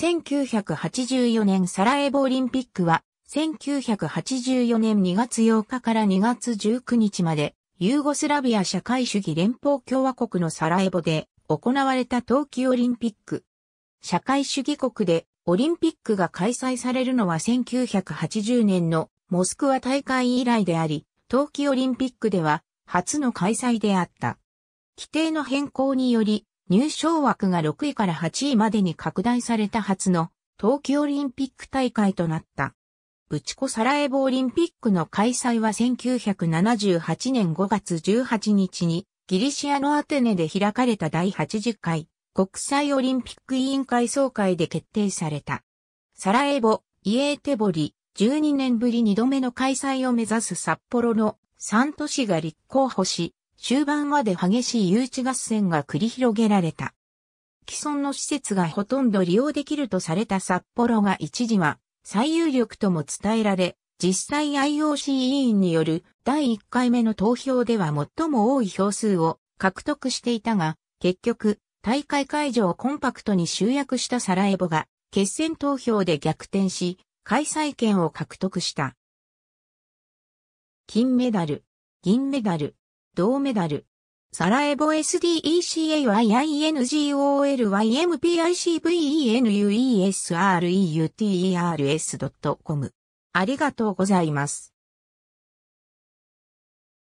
1984年サラエボオリンピックは、1984年2月8日から2月19日まで、ユーゴスラビア社会主義連邦共和国のサラエボで行われた冬季オリンピック。社会主義国でオリンピックが開催されるのは1980年のモスクワ大会以来であり、冬季オリンピックでは初の開催であった。規定の変更により、入賞枠が6位から8位までに拡大された初の冬季オリンピック大会となった。ブチコサラエボオリンピックの開催は1978年5月18日にギリシアのアテネで開かれた第80回国際オリンピック委員会総会で決定された。サラエボ、イエーテボリ、12年ぶり2度目の開催を目指す札幌の3都市が立候補し、終盤まで激しい誘致合戦が繰り広げられた。既存の施設がほとんど利用できるとされた札幌が一時は最有力とも伝えられ、実際 IOC 委員による第1回目の投票では最も多い票数を獲得していたが、結局、大会会場をコンパクトに集約したサラエボが、決戦投票で逆転し、開催権を獲得した。金メダル、銀メダル、銅メダル。サラエボ SDECAYINGOLYMPICVENUESREUTERS.com ありがとうございます。